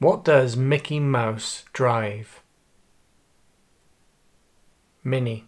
What does Mickey Mouse drive? Minnie.